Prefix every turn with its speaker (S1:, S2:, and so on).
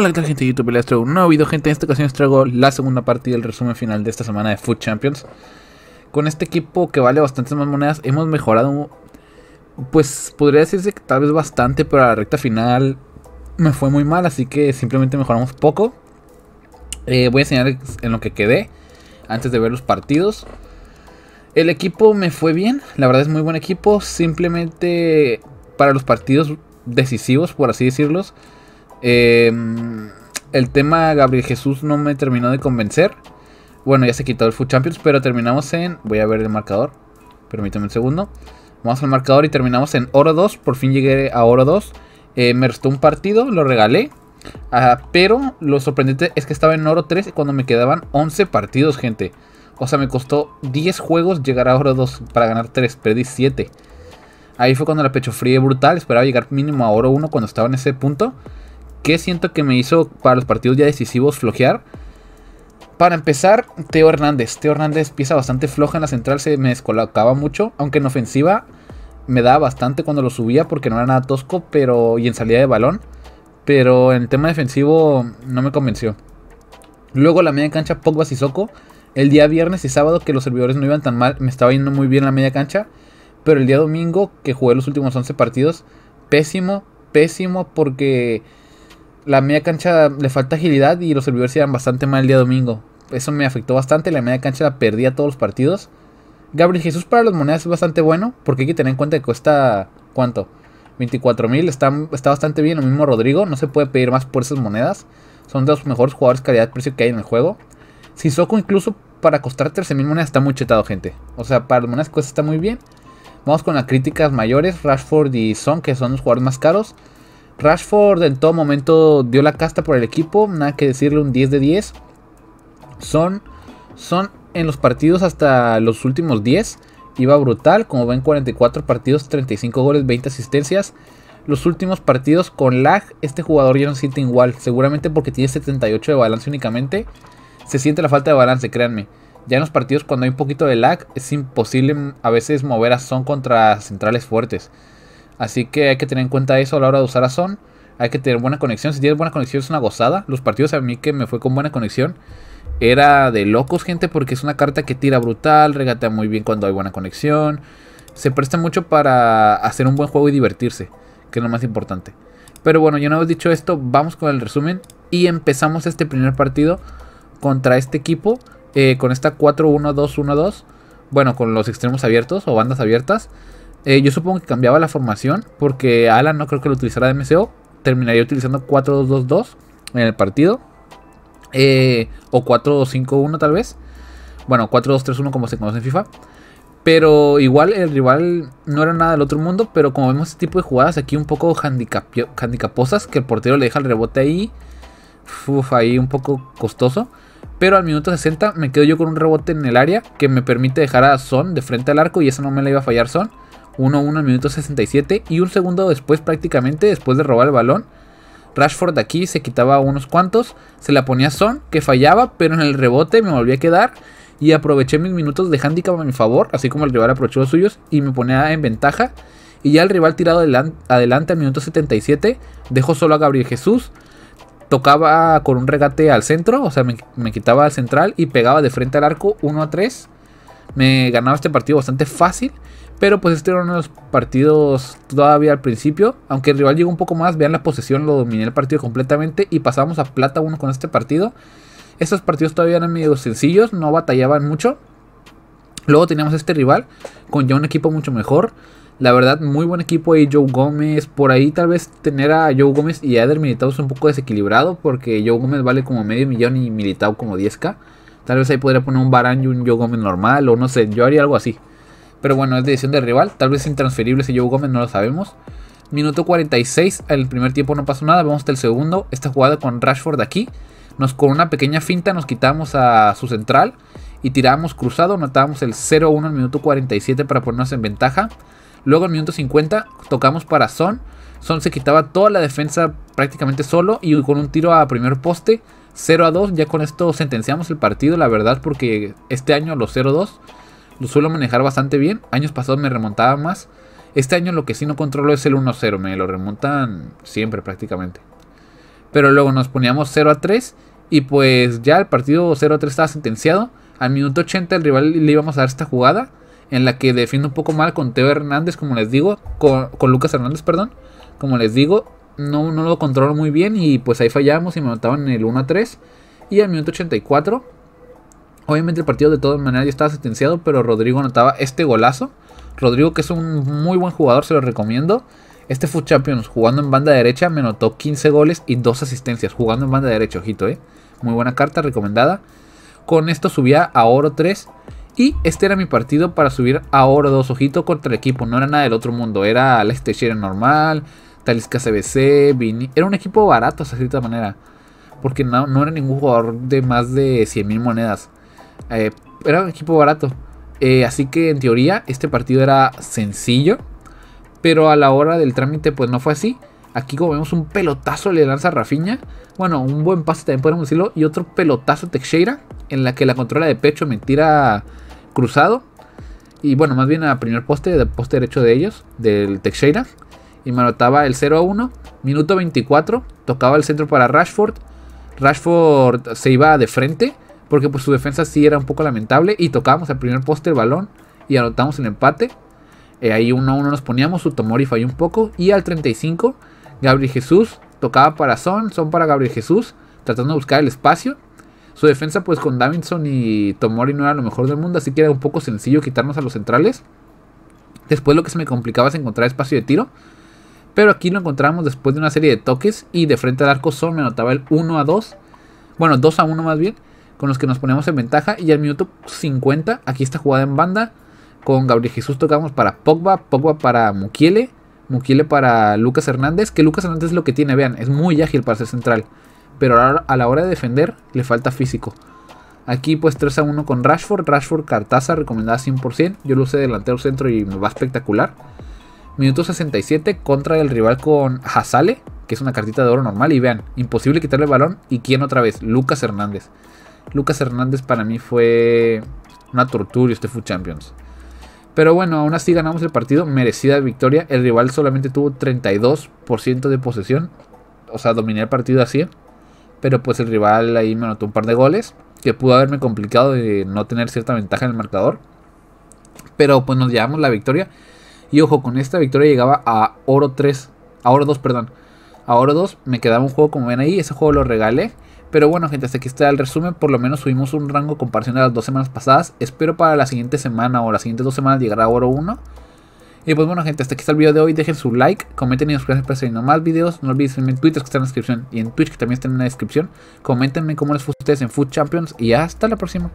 S1: Hola, gente de YouTube? Les traigo un nuevo video, gente. En esta ocasión les traigo la segunda parte y el resumen final de esta semana de Food Champions. Con este equipo que vale bastantes más monedas, hemos mejorado, pues podría decirse que tal vez bastante, pero a la recta final me fue muy mal, así que simplemente mejoramos poco. Eh, voy a enseñar en lo que quedé antes de ver los partidos. El equipo me fue bien, la verdad es muy buen equipo, simplemente para los partidos decisivos, por así decirlos Em, el tema Gabriel Jesús no me terminó de convencer. Bueno, ya se quitó el Food Champions, pero terminamos en. Voy a ver el marcador. Permítame un segundo. Vamos al marcador y terminamos en Oro 2. Por fin llegué a Oro 2. Eh, me restó un partido, lo regalé. Ah, pero lo sorprendente es que estaba en Oro 3 cuando me quedaban 11 partidos, gente. O sea, me costó 10 juegos llegar a Oro 2 para ganar 3. Perdí 7. Ahí fue cuando la pecho fría brutal. Esperaba llegar mínimo a Oro 1 cuando estaba en ese punto. ¿Qué siento que me hizo para los partidos ya decisivos flojear? Para empezar, Teo Hernández. Teo Hernández pieza bastante floja en la central, se me descolocaba mucho, aunque en ofensiva me daba bastante cuando lo subía porque no era nada tosco, pero y en salida de balón, pero en el tema defensivo no me convenció. Luego la media cancha Pogba y Soco. El día viernes y sábado que los servidores no iban tan mal, me estaba yendo muy bien la media cancha, pero el día domingo que jugué los últimos 11 partidos, pésimo, pésimo porque la media cancha le falta agilidad y los servidores eran bastante mal el día domingo. Eso me afectó bastante, la media cancha la a todos los partidos. Gabriel Jesús para las monedas es bastante bueno, porque hay que tener en cuenta que cuesta, ¿cuánto? 24.000. está, bastante bien, lo mismo Rodrigo, no se puede pedir más por esas monedas. Son de los mejores jugadores calidad-precio que hay en el juego. Sissoko incluso para costar 13.000 monedas está muy chetado, gente. O sea, para las monedas cuesta está muy bien. Vamos con las críticas mayores, Rashford y Son, que son los jugadores más caros. Rashford en todo momento dio la casta por el equipo, nada que decirle, un 10 de 10. Son, son en los partidos hasta los últimos 10. Iba brutal, como ven 44 partidos, 35 goles, 20 asistencias. Los últimos partidos con lag, este jugador ya no siente igual, seguramente porque tiene 78 de balance únicamente. Se siente la falta de balance, créanme. Ya en los partidos cuando hay un poquito de lag, es imposible mm, a veces mover a Son contra centrales fuertes. Así que hay que tener en cuenta eso a la hora de usar a Son. Hay que tener buena conexión. Si tienes buena conexión es una gozada. Los partidos a mí que me fue con buena conexión era de locos, gente, porque es una carta que tira brutal, regatea muy bien cuando hay buena conexión. Se presta mucho para hacer un buen juego y divertirse, que es lo más importante. Pero bueno, ya no vez dicho esto, vamos con el resumen. Y empezamos este primer partido contra este equipo, eh, con esta 4-1-2-1-2. Bueno, con los extremos abiertos o bandas abiertas. Eh, yo supongo que cambiaba la formación porque Alan no creo que lo utilizara de MCO. Terminaría utilizando 4-2-2-2 en el partido. Eh, o 4-2-5-1 tal vez. Bueno, 4-2-3-1 como se conoce en FIFA. Pero igual el rival no era nada del otro mundo. Pero como vemos este tipo de jugadas aquí un poco handicaposas. Que el portero le deja el rebote ahí. Uf, ahí un poco costoso. Pero al minuto 60 me quedo yo con un rebote en el área. Que me permite dejar a Son de frente al arco. Y eso no me la iba a fallar Son. 1-1 al minuto 67 y un segundo después prácticamente después de robar el balón. Rashford aquí se quitaba unos cuantos, se la ponía Son, que fallaba, pero en el rebote me volví a quedar y aproveché mis minutos de handicap a mi favor, así como el rival aprovechó los suyos y me ponía en ventaja. Y ya el rival tirado adelante al minuto 77 dejó solo a Gabriel Jesús, tocaba con un regate al centro, o sea, me, quitaba al central y pegaba de frente al arco 1 a 3 me ganaba este partido bastante fácil. Pero pues este era uno de los partidos todavía al principio. Aunque el rival llegó un poco más, vean la posesión, lo dominé el partido completamente. Y pasamos a plata 1 con este partido. Estos partidos todavía eran medio sencillos, no batallaban mucho. Luego teníamos este rival con ya un equipo mucho mejor. La verdad, muy buen equipo ahí Joe Gómez. Por ahí tal vez tener a Joe Gómez y a Eder Militao es un poco desequilibrado porque Joe Gómez vale como medio millón y Militao como 10k. Tal vez ahí podría poner un Barán y un Joe Gómez normal, o no sé, yo haría algo así. Pero bueno, es decisión del rival, tal vez es intransferible ese Joe Gómez, no lo sabemos. Minuto 46, el primer tiempo no pasó nada, vamos hasta el segundo. Esta jugada con Rashford aquí, nos con una pequeña finta nos quitamos a su central y tiramos cruzado, notábamos el 0-1 al minuto 47 para ponernos en ventaja. Luego al minuto 50 tocamos para Son. Son se quitaba toda la defensa prácticamente solo y con un tiro a primer poste 0 a 2, ya con esto sentenciamos el partido, la verdad, porque este año los 0 a 2 los suelo manejar bastante bien. Años pasados me remontaba más. Este año lo que sí no controlo es el 1 a 0, me lo remontan siempre prácticamente. Pero luego nos poníamos 0 a 3 y pues ya el partido 0 a 3 estaba sentenciado. Al minuto 80 el rival le íbamos a dar esta jugada en la que defiende un poco mal con Teo Hernández, como les digo, con Lucas Hernández, perdón, como les digo, no, lo controló muy bien y pues ahí fallamos y me notaban en el 1 a 3. Y al minuto 84, obviamente el partido de todas maneras ya estaba sentenciado, pero Rodrigo anotaba este golazo. Rodrigo, que es un muy buen jugador, se lo recomiendo. Este fut Champions jugando en banda derecha me anotó 15 goles y 2 asistencias jugando en banda derecha, ojito, eh. Muy buena carta recomendada. Con esto subía a oro 3 y este era mi partido para subir a oro 2, ojito, contra el equipo. No era nada del otro mundo, era este normal, Talisca CBC, Vini. Era un equipo barato, de cierta manera. Porque no, era ningún jugador de más de 100 mil monedas. Eh, era un equipo barato. Eh, así que en teoría este partido era sencillo. Pero a la hora del trámite pues no fue así. Aquí como vemos un pelotazo le lanza a Rafinha. Bueno, un buen pase también podemos decirlo. Y otro pelotazo Teixeira. En la que la controla de pecho me tira cruzado. Y bueno, más bien a primer poste, de poste derecho de ellos. Del Teixeira y me anotaba el 0 a 1. Minuto 24, tocaba el centro para Rashford. Rashford se iba de frente porque pues su defensa sí era un poco lamentable y tocábamos al primer poste el balón y anotamos el empate. Eh, ahí 1 a 1 nos poníamos, su Tomori falló un poco y al 35 Gabriel Jesús tocaba para Son, Son para Gabriel Jesús, tratando de buscar el espacio. Su defensa pues con Davidson y Tomori no era lo mejor del mundo, así que era un poco sencillo quitarnos a los centrales. Después lo que se me complicaba es encontrar espacio de tiro. Pero aquí lo encontramos después de una serie de toques y de frente al arco solo me anotaba el 1 a 2. Bueno, 2 a 1 más bien, con los que nos ponemos en ventaja. Y al minuto 50, aquí está jugada en banda. Con Gabriel Jesús tocamos para Pogba, Pogba para Mukiele, Mukiele para Lucas Hernández. Que Lucas Hernández es lo que tiene, vean, es muy ágil para ser central. Pero a la hora de defender le falta físico. Aquí pues 3 a 1 con Rashford. Rashford Cartaza recomendada 100%. Yo lo usé delantero centro y me va espectacular. Minuto 67 contra el rival con Hazale, que es una cartita de oro normal. Y vean, imposible quitarle el balón. ¿Y quién otra vez? Lucas Hernández. Lucas Hernández para mí fue una tortura este fue Champions. Pero bueno, aún así ganamos el partido, merecida victoria. El rival solamente tuvo 32% de posesión. O sea, dominé el partido así. Pero pues el rival ahí me anotó un par de goles. Que pudo haberme complicado de no tener cierta ventaja en el marcador. Pero pues nos llevamos la victoria. Y ojo, con esta victoria llegaba a oro 3, a oro 2, perdón. A oro 2 me quedaba un juego como ven ahí, ese juego lo regalé. Pero bueno, gente, hasta aquí está el resumen. Por lo menos subimos un rango comparación a las dos semanas pasadas. Espero para la siguiente semana o las siguientes dos semanas llegar a oro 1. Y pues bueno, gente, hasta aquí está el video de hoy. Dejen su like, comenten y suscríbanse para seguir más videos. No olviden seguirme en Twitter que está en la descripción y en Twitch que también está en la descripción. Coméntenme cómo les fue a ustedes en Food Champions y hasta la próxima.